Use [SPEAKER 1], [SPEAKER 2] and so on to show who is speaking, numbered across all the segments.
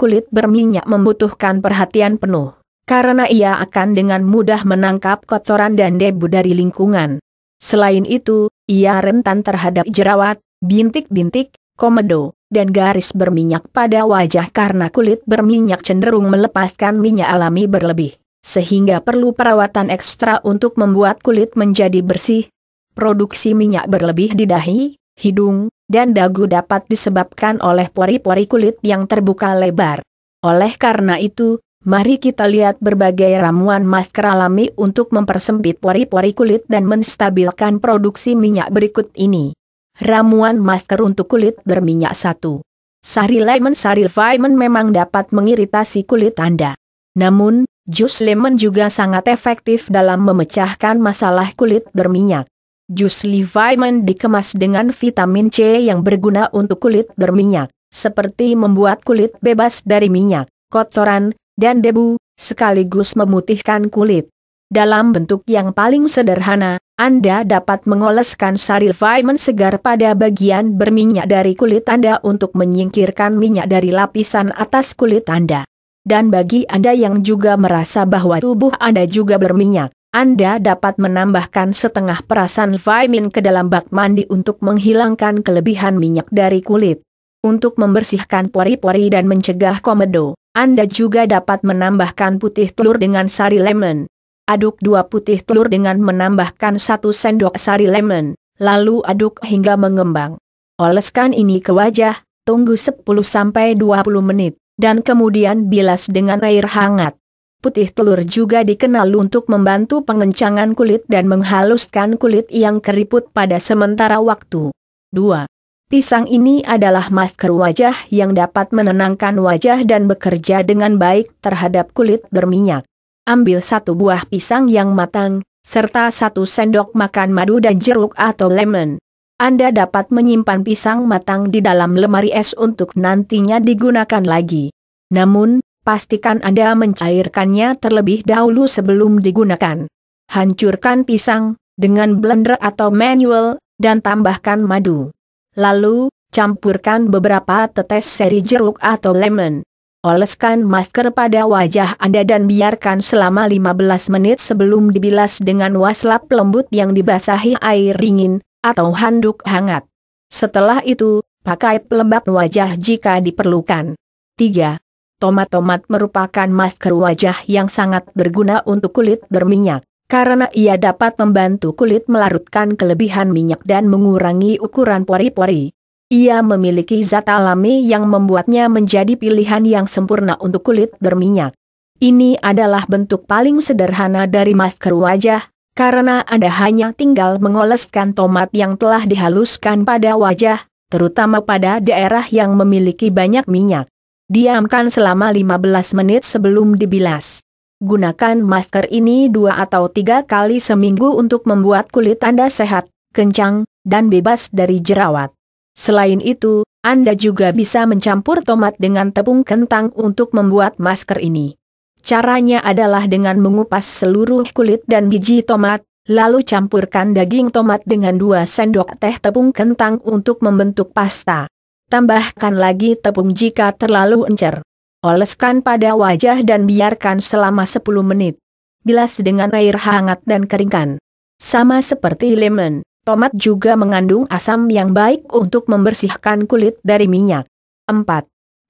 [SPEAKER 1] kulit berminyak membutuhkan perhatian penuh. Karena ia akan dengan mudah menangkap kotoran dan debu dari lingkungan. Selain itu, ia rentan terhadap jerawat, bintik-bintik, komedo, dan garis berminyak pada wajah karena kulit berminyak cenderung melepaskan minyak alami berlebih, sehingga perlu perawatan ekstra untuk membuat kulit menjadi bersih. Produksi minyak berlebih di dahi, hidung, dan dagu dapat disebabkan oleh pori-pori kulit yang terbuka lebar. Oleh karena itu, mari kita lihat berbagai ramuan masker alami untuk mempersempit pori-pori kulit dan menstabilkan produksi minyak berikut ini. Ramuan masker untuk kulit berminyak 1. Sari lemon sari lemon memang dapat mengiritasi kulit Anda. Namun, jus lemon juga sangat efektif dalam memecahkan masalah kulit berminyak. Jus Leviman dikemas dengan vitamin C yang berguna untuk kulit berminyak, seperti membuat kulit bebas dari minyak, kotoran, dan debu, sekaligus memutihkan kulit. Dalam bentuk yang paling sederhana, Anda dapat mengoleskan sari Leviman segar pada bagian berminyak dari kulit Anda untuk menyingkirkan minyak dari lapisan atas kulit Anda. Dan bagi Anda yang juga merasa bahwa tubuh Anda juga berminyak, anda dapat menambahkan setengah perasan vitamin ke dalam bak mandi untuk menghilangkan kelebihan minyak dari kulit. Untuk membersihkan pori-pori dan mencegah komedo, Anda juga dapat menambahkan putih telur dengan sari lemon. Aduk dua putih telur dengan menambahkan satu sendok sari lemon, lalu aduk hingga mengembang. Oleskan ini ke wajah, tunggu 10-20 menit, dan kemudian bilas dengan air hangat. Putih telur juga dikenal untuk membantu pengencangan kulit dan menghaluskan kulit yang keriput pada sementara waktu. 2. Pisang ini adalah masker wajah yang dapat menenangkan wajah dan bekerja dengan baik terhadap kulit berminyak. Ambil satu buah pisang yang matang, serta satu sendok makan madu dan jeruk atau lemon. Anda dapat menyimpan pisang matang di dalam lemari es untuk nantinya digunakan lagi. Namun, pastikan Anda mencairkannya terlebih dahulu sebelum digunakan. Hancurkan pisang, dengan blender atau manual, dan tambahkan madu. Lalu, campurkan beberapa tetes seri jeruk atau lemon. Oleskan masker pada wajah Anda dan biarkan selama 15 menit sebelum dibilas dengan waslap lembut yang dibasahi air dingin, atau handuk hangat. Setelah itu, pakai pelembab wajah jika diperlukan. 3. Tomat-tomat merupakan masker wajah yang sangat berguna untuk kulit berminyak, karena ia dapat membantu kulit melarutkan kelebihan minyak dan mengurangi ukuran pori-pori. Ia memiliki zat alami yang membuatnya menjadi pilihan yang sempurna untuk kulit berminyak. Ini adalah bentuk paling sederhana dari masker wajah, karena Anda hanya tinggal mengoleskan tomat yang telah dihaluskan pada wajah, terutama pada daerah yang memiliki banyak minyak. Diamkan selama 15 menit sebelum dibilas. Gunakan masker ini dua atau tiga kali seminggu untuk membuat kulit Anda sehat, kencang, dan bebas dari jerawat. Selain itu, Anda juga bisa mencampur tomat dengan tepung kentang untuk membuat masker ini. Caranya adalah dengan mengupas seluruh kulit dan biji tomat, lalu campurkan daging tomat dengan 2 sendok teh tepung kentang untuk membentuk pasta tambahkan lagi tepung jika terlalu encer. Oleskan pada wajah dan biarkan selama 10 menit. Bilas dengan air hangat dan keringkan. Sama seperti lemon, tomat juga mengandung asam yang baik untuk membersihkan kulit dari minyak. 4.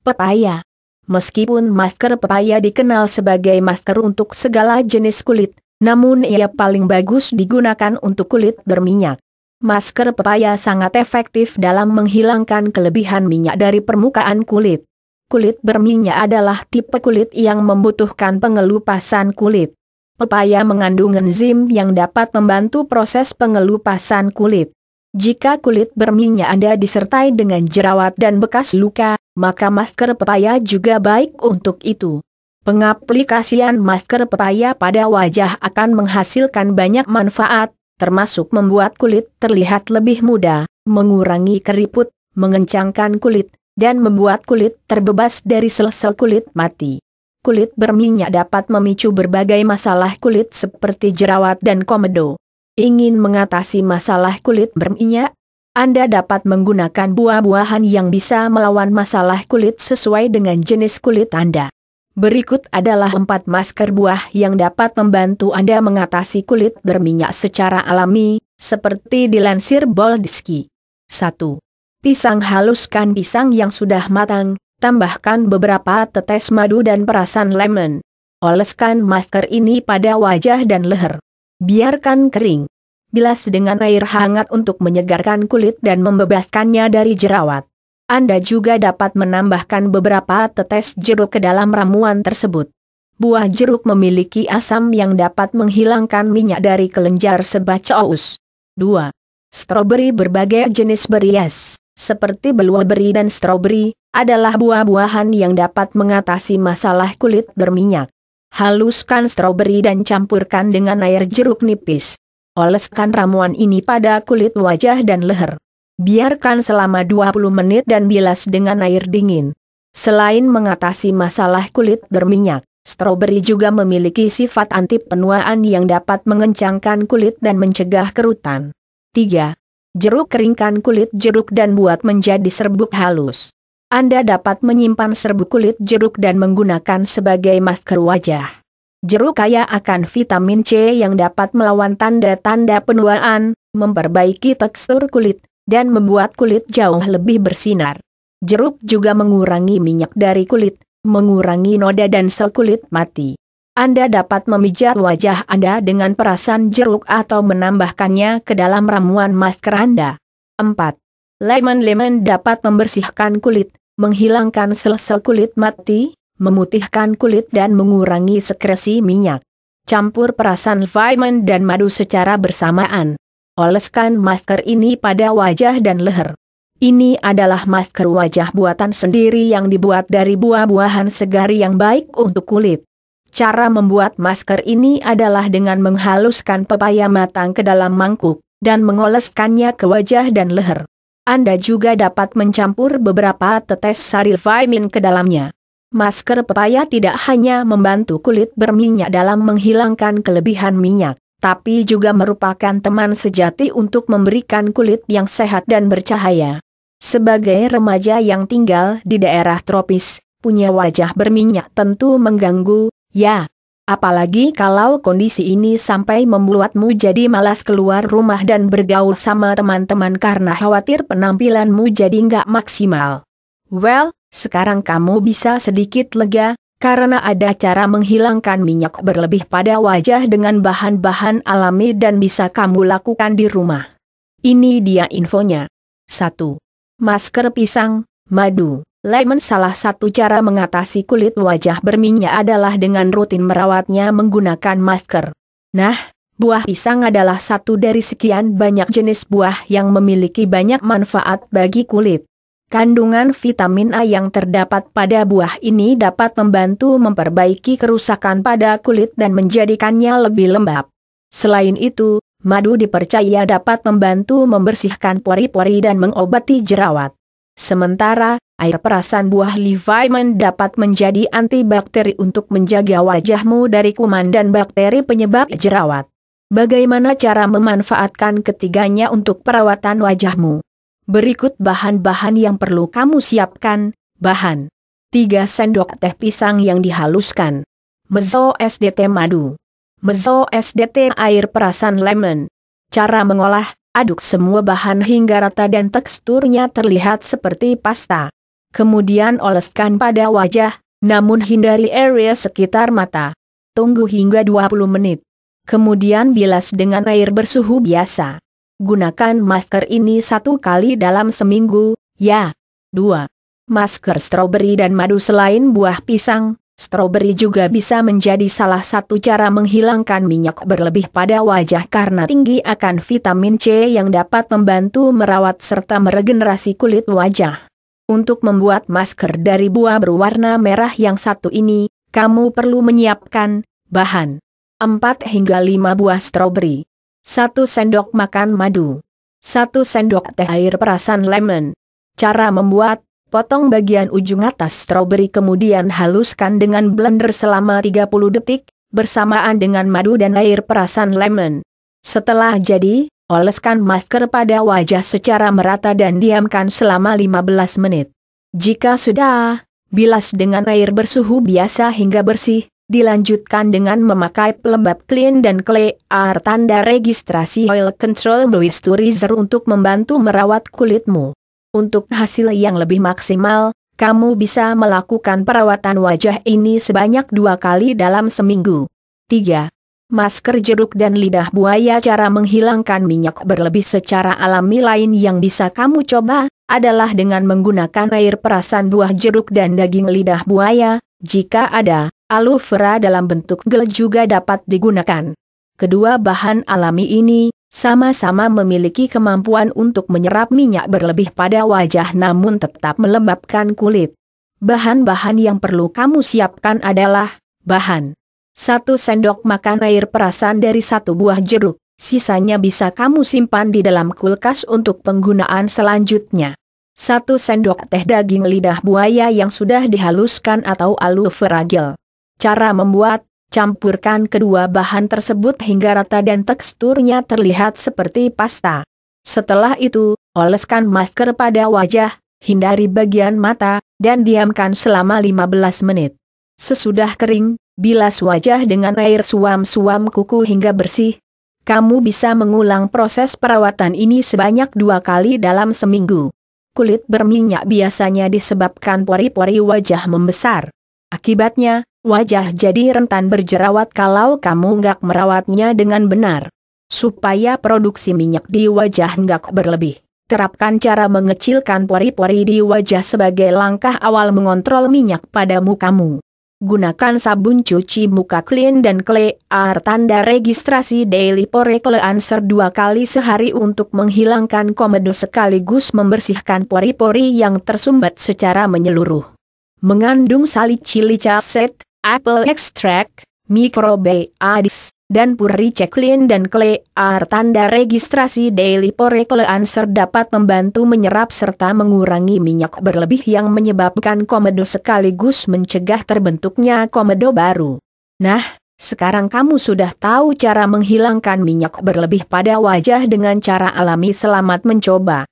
[SPEAKER 1] Pepaya Meskipun masker pepaya dikenal sebagai masker untuk segala jenis kulit, namun ia paling bagus digunakan untuk kulit berminyak. Masker pepaya sangat efektif dalam menghilangkan kelebihan minyak dari permukaan kulit. Kulit berminyak adalah tipe kulit yang membutuhkan pengelupasan kulit. Pepaya mengandung enzim yang dapat membantu proses pengelupasan kulit. Jika kulit berminyak Anda disertai dengan jerawat dan bekas luka, maka masker pepaya juga baik untuk itu. Pengaplikasian masker pepaya pada wajah akan menghasilkan banyak manfaat, termasuk membuat kulit terlihat lebih muda, mengurangi keriput, mengencangkan kulit, dan membuat kulit terbebas dari sel-sel kulit mati. Kulit berminyak dapat memicu berbagai masalah kulit seperti jerawat dan komedo. Ingin mengatasi masalah kulit berminyak? Anda dapat menggunakan buah-buahan yang bisa melawan masalah kulit sesuai dengan jenis kulit Anda. Berikut adalah empat masker buah yang dapat membantu Anda mengatasi kulit berminyak secara alami, seperti dilansir Boldiski. 1. Pisang haluskan pisang yang sudah matang, tambahkan beberapa tetes madu dan perasan lemon. Oleskan masker ini pada wajah dan leher. Biarkan kering. Bilas dengan air hangat untuk menyegarkan kulit dan membebaskannya dari jerawat. Anda juga dapat menambahkan beberapa tetes jeruk ke dalam ramuan tersebut. Buah jeruk memiliki asam yang dapat menghilangkan minyak dari kelenjar sebaceous. 2. Stroberi berbagai jenis berias, seperti blueberry dan stroberi, adalah buah-buahan yang dapat mengatasi masalah kulit berminyak. Haluskan stroberi dan campurkan dengan air jeruk nipis. Oleskan ramuan ini pada kulit wajah dan leher biarkan selama 20 menit dan bilas dengan air dingin. Selain mengatasi masalah kulit berminyak, stroberi juga memiliki sifat anti penuaan yang dapat mengencangkan kulit dan mencegah kerutan. 3. Jeruk keringkan kulit jeruk dan buat menjadi serbuk halus. Anda dapat menyimpan serbuk kulit jeruk dan menggunakan sebagai masker wajah. Jeruk kaya akan vitamin C yang dapat melawan tanda-tanda penuaan, memperbaiki tekstur kulit, dan membuat kulit jauh lebih bersinar. Jeruk juga mengurangi minyak dari kulit, mengurangi noda dan sel kulit mati. Anda dapat memijat wajah Anda dengan perasan jeruk atau menambahkannya ke dalam ramuan masker Anda. 4. Lemon-lemon dapat membersihkan kulit, menghilangkan sel-sel kulit mati, memutihkan kulit dan mengurangi sekresi minyak. Campur perasan vitamin dan madu secara bersamaan. Oleskan masker ini pada wajah dan leher. Ini adalah masker wajah buatan sendiri yang dibuat dari buah-buahan segar yang baik untuk kulit. Cara membuat masker ini adalah dengan menghaluskan pepaya matang ke dalam mangkuk, dan mengoleskannya ke wajah dan leher. Anda juga dapat mencampur beberapa tetes vitamin ke dalamnya. Masker pepaya tidak hanya membantu kulit berminyak dalam menghilangkan kelebihan minyak, tapi juga merupakan teman sejati untuk memberikan kulit yang sehat dan bercahaya. Sebagai remaja yang tinggal di daerah tropis, punya wajah berminyak tentu mengganggu, ya. Apalagi kalau kondisi ini sampai membuatmu jadi malas keluar rumah dan bergaul sama teman-teman karena khawatir penampilanmu jadi nggak maksimal. Well, sekarang kamu bisa sedikit lega, karena ada cara menghilangkan minyak berlebih pada wajah dengan bahan-bahan alami dan bisa kamu lakukan di rumah. Ini dia infonya. 1. Masker pisang, madu, lemon Salah satu cara mengatasi kulit wajah berminyak adalah dengan rutin merawatnya menggunakan masker. Nah, Buah pisang adalah satu dari sekian banyak jenis buah yang memiliki banyak manfaat bagi kulit. Kandungan vitamin A yang terdapat pada buah ini dapat membantu memperbaiki kerusakan pada kulit dan menjadikannya lebih lembab. Selain itu, madu dipercaya dapat membantu membersihkan pori-pori dan mengobati jerawat. Sementara, air perasan buah Leviman dapat menjadi antibakteri untuk menjaga wajahmu dari kuman dan bakteri penyebab jerawat. Bagaimana cara memanfaatkan ketiganya untuk perawatan wajahmu? Berikut bahan-bahan yang perlu kamu siapkan. Bahan 3 sendok teh pisang yang dihaluskan. Mezo SDT madu. Mezo SDT air perasan lemon. Cara mengolah, aduk semua bahan hingga rata dan teksturnya terlihat seperti pasta. Kemudian oleskan pada wajah, namun hindari area sekitar mata. Tunggu hingga 20 menit. Kemudian bilas dengan air bersuhu biasa. Gunakan masker ini satu kali dalam seminggu, ya. 2. Masker stroberi dan madu selain buah pisang, stroberi juga bisa menjadi salah satu cara menghilangkan minyak berlebih pada wajah karena tinggi akan vitamin C yang dapat membantu merawat serta meregenerasi kulit wajah. Untuk membuat masker dari buah berwarna merah yang satu ini, kamu perlu menyiapkan bahan 4 hingga 5 buah stroberi, 1 sendok makan madu. 1 sendok teh air perasan lemon. Cara membuat, potong bagian ujung atas stroberi kemudian haluskan dengan blender selama 30 detik, bersamaan dengan madu dan air perasan lemon. Setelah jadi, oleskan masker pada wajah secara merata dan diamkan selama 15 menit. Jika sudah, bilas dengan air bersuhu biasa hingga bersih, dilanjutkan dengan memakai pelembab clean dan clear tanda registrasi oil control moisturizer untuk membantu merawat kulitmu. Untuk hasil yang lebih maksimal, kamu bisa melakukan perawatan wajah ini sebanyak dua kali dalam seminggu. 3. Masker jeruk dan lidah buaya Cara menghilangkan minyak berlebih secara alami lain yang bisa kamu coba, adalah dengan menggunakan air perasan buah jeruk dan daging lidah buaya, jika ada. Aluvera dalam bentuk gel juga dapat digunakan. Kedua bahan alami ini sama-sama memiliki kemampuan untuk menyerap minyak berlebih pada wajah namun tetap melembabkan kulit. Bahan-bahan yang perlu kamu siapkan adalah bahan satu sendok makan air perasan dari satu buah jeruk, sisanya bisa kamu simpan di dalam kulkas untuk penggunaan selanjutnya. Satu sendok teh daging lidah buaya yang sudah dihaluskan atau aloe vera gel. Cara membuat, campurkan kedua bahan tersebut hingga rata dan teksturnya terlihat seperti pasta. Setelah itu, oleskan masker pada wajah, hindari bagian mata, dan diamkan selama 15 menit. Sesudah kering, bilas wajah dengan air suam-suam kuku hingga bersih. Kamu bisa mengulang proses perawatan ini sebanyak dua kali dalam seminggu. Kulit berminyak biasanya disebabkan pori-pori wajah membesar. Akibatnya, Wajah jadi rentan berjerawat kalau kamu nggak merawatnya dengan benar. Supaya produksi minyak di wajah nggak berlebih, terapkan cara mengecilkan pori-pori di wajah sebagai langkah awal mengontrol minyak pada mukamu. Gunakan sabun cuci muka clean dan clear tanda registrasi daily pore cleanser dua kali sehari untuk menghilangkan komedo sekaligus membersihkan pori-pori yang tersumbat secara menyeluruh. Mengandung salicylic acid, Apple Extract, adis dan Puri Ceklin dan Klear tanda registrasi Daily pore Answer dapat membantu menyerap serta mengurangi minyak berlebih yang menyebabkan komedo sekaligus mencegah terbentuknya komedo baru. Nah, sekarang kamu sudah tahu cara menghilangkan minyak berlebih pada wajah dengan cara alami selamat mencoba.